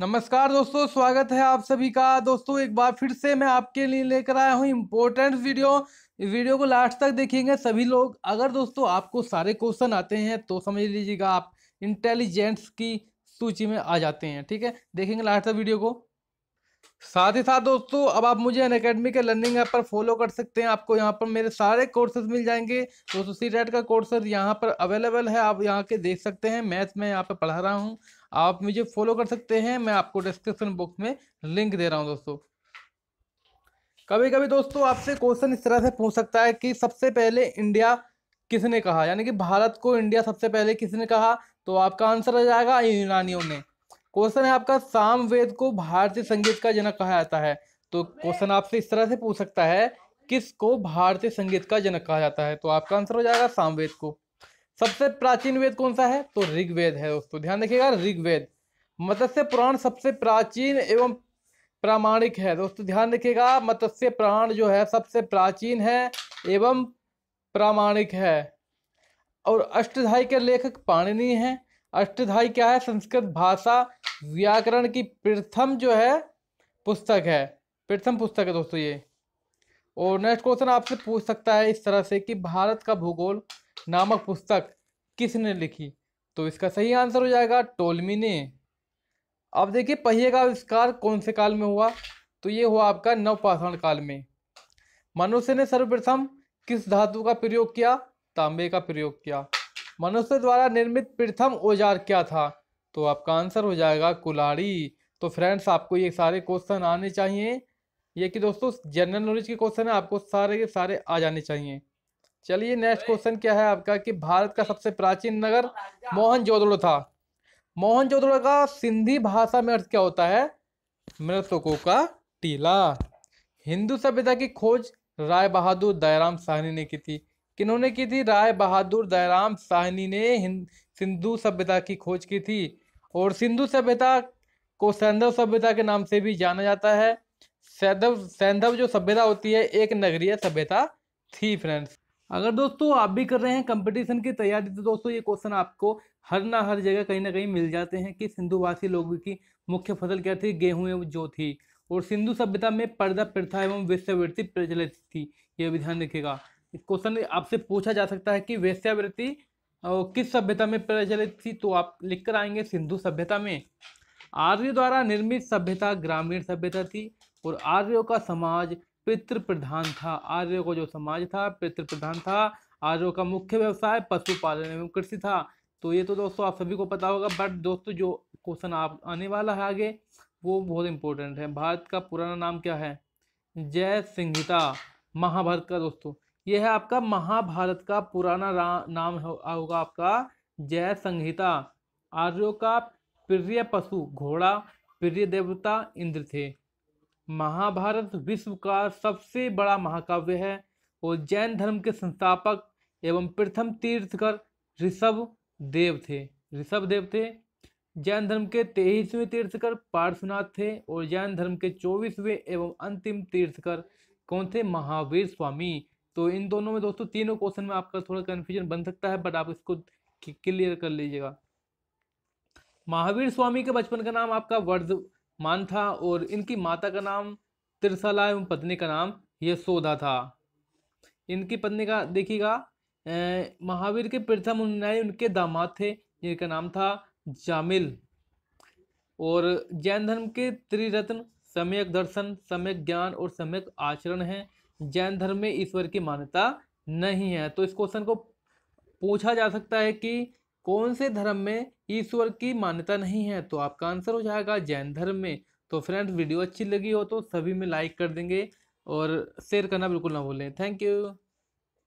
नमस्कार दोस्तों स्वागत है आप सभी का दोस्तों एक बार फिर से मैं आपके लिए लेकर आया हूँ इम्पोर्टेंट वीडियो इस वीडियो को लास्ट तक देखेंगे सभी लोग अगर दोस्तों आपको सारे क्वेश्चन आते हैं तो समझ लीजिएगा आप इंटेलिजेंट्स की सूची में आ जाते हैं ठीक है देखेंगे लास्ट तक वीडियो को साथ ही साथ दोस्तों अब आप मुझे अन अकेडमी के लर्निंग ऐप पर फॉलो कर सकते हैं आपको यहाँ पर मेरे सारे कोर्सेज मिल जाएंगे दोस्तों सी का कोर्सेज यहाँ पर अवेलेबल है आप यहाँ के देख सकते हैं मैथ में यहाँ पर पढ़ा रहा हूँ आप मुझे फॉलो कर सकते हैं मैं आपको डिस्क्रिप्शन बॉक्स में लिंक दे रहा हूँ दोस्तों कभी कभी दोस्तों आपसे क्वेश्चन इस तरह से पूछ सकता है कि सबसे पहले इंडिया किसने कहा यानी कि भारत को इंडिया सबसे पहले किसने कहा तो आपका आंसर आ जाएगा यूनानियों ने क्वेश्चन है आपका साम वेद को भारतीय संगीत का जनक कहा जाता है तो क्वेश्चन आपसे इस तरह से पूछ सकता है किसको भारतीय संगीत का जनक कहा जाता है तो आपका आंसर हो जाएगा सामवेद को सबसे प्राचीन वेद कौन सा है तो ऋग्वेद है दोस्तों ध्यान रखिएगा ऋग्वेद मत्स्य पुराण सबसे प्राचीन एवं प्रामाणिक है दोस्तों ध्यान रखिएगा मत्स्य पुराण जो है सबसे प्राचीन है एवं प्रामाणिक है और अष्टधाई के लेखक पाणिनि हैं अष्टधाई क्या है संस्कृत भाषा व्याकरण की प्रथम जो है पुस्तक है प्रथम पुस्तक है दोस्तों ये और नेक्स्ट क्वेश्चन आपसे पूछ सकता है इस तरह से कि भारत का भूगोल नामक पुस्तक किसने लिखी तो इसका सही आंसर हो जाएगा टोलमी ने अब देखिए पहिए का आविष्कार कौन से काल में हुआ तो ये हुआ आपका नवपाषाण काल में मनुष्य ने सर्वप्रथम किस धातु का प्रयोग किया तांबे का प्रयोग किया मनुष्य द्वारा निर्मित प्रथम औजार क्या था तो आपका आंसर हो जाएगा कुलाड़ी तो फ्रेंड्स आपको ये सारे क्वेश्चन आने चाहिए ये कि दोस्तों जनरल नॉलेज के क्वेश्चन है आपको सारे के सारे आ जाने चाहिए चलिए नेक्स्ट क्वेश्चन क्या है आपका कि भारत का सबसे प्राचीन नगर मोहन जोदड़ो था मोहन जोदड़ो का सिंधी भाषा में अर्थ क्या होता है मृतकों का टीला हिंदू सभ्यता की खोज राय बहादुर दयाराम साहनी ने की थी किन्होंने की थी राय बहादुर दयाराम साहनी ने सिंधु सभ्यता की खोज की थी और सिंधु सभ्यता को सैंधव सभ्यता के नाम से भी जाना जाता है सैंधव सैंधव जो सभ्यता होती है एक नगरीय सभ्यता थी फ्रेंड्स अगर दोस्तों आप भी कर रहे हैं कंपटीशन की तैयारी तो दोस्तों ये क्वेश्चन आपको हर ना हर जगह कहीं ना कहीं मिल जाते हैं कि सिंधुवासी लोगों की मुख्य फसल क्या थी गेहूं एवं जो थी और सिंधु सभ्यता में पर्दा प्रथा एवं वेश्यावृत्ति प्रचलित थी ये भी ध्यान रखिएगा इस क्वेश्चन आपसे पूछा जा सकता है कि वेश्यावृत्ति किस सभ्यता में प्रचलित थी तो आप लिख कर आएंगे सिंधु सभ्यता में आर्य द्वारा निर्मित सभ्यता ग्रामीण सभ्यता थी और आर्यों का समाज पितृ प्रधान था आर्यों को जो समाज था पितृ प्रधान था आर्यों का मुख्य व्यवसाय पशुपालन एवं कृषि था तो ये तो दोस्तों आप सभी को पता होगा बट दोस्तों जो क्वेश्चन आप आने वाला है आगे वो बहुत इंपॉर्टेंट है भारत का पुराना नाम क्या है जय सिंहिता महाभारत का दोस्तों ये है आपका महाभारत का पुराना नाम होगा आपका जय संहिता आर्यों का प्रिय पशु घोड़ा प्रिय देवता इंद्र थे महाभारत विश्व का सबसे बड़ा महाकाव्य है और जैन धर्म के संस्थापक एवं प्रथम तीर्थकर ऋषभ देव थे ऋषभ देव थे जैन धर्म के तेईसवें तीर्थकर पार्श्वनाथ थे और जैन धर्म के चौबीसवें एवं अंतिम तीर्थकर कौन थे महावीर स्वामी तो इन दोनों में दोस्तों तीनों क्वेश्चन में आपका थोड़ा कन्फ्यूजन बन सकता है बट आप इसको क्लियर कर लीजिएगा महावीर स्वामी के बचपन का नाम आपका वर्ध मान था और इनकी माता का नाम तिरसला एवं पत्नी का नाम यशोदा था इनकी पत्नी का देखिएगा महावीर के प्रथम अनुयायी उनके दामाद थे जिनका नाम था जामिल और जैन धर्म के त्रिरत्न सम्यक दर्शन सम्यक ज्ञान और सम्यक आचरण है जैन धर्म में ईश्वर की मान्यता नहीं है तो इस क्वेश्चन को पूछा जा सकता है कि कौन से धर्म में ईश्वर की मान्यता नहीं है तो आपका आंसर हो जाएगा जैन धर्म में तो फ्रेंड्स वीडियो अच्छी लगी हो तो सभी में लाइक कर देंगे और शेयर करना बिल्कुल ना भूलें थैंक यू